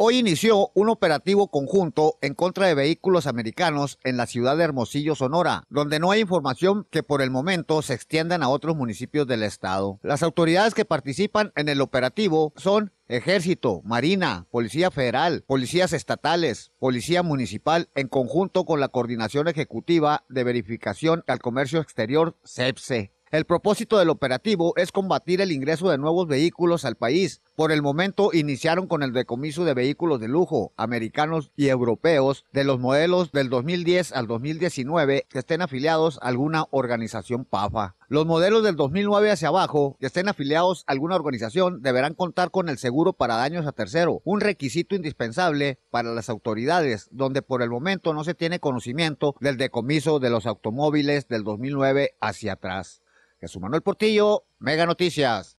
Hoy inició un operativo conjunto en contra de vehículos americanos en la ciudad de Hermosillo, Sonora, donde no hay información que por el momento se extiendan a otros municipios del estado. Las autoridades que participan en el operativo son Ejército, Marina, Policía Federal, Policías Estatales, Policía Municipal, en conjunto con la Coordinación Ejecutiva de Verificación al Comercio Exterior, CEPSE. El propósito del operativo es combatir el ingreso de nuevos vehículos al país. Por el momento iniciaron con el decomiso de vehículos de lujo americanos y europeos de los modelos del 2010 al 2019 que estén afiliados a alguna organización PAFA. Los modelos del 2009 hacia abajo que estén afiliados a alguna organización deberán contar con el seguro para daños a tercero, un requisito indispensable para las autoridades, donde por el momento no se tiene conocimiento del decomiso de los automóviles del 2009 hacia atrás. Jesús Manuel Portillo, Mega Noticias.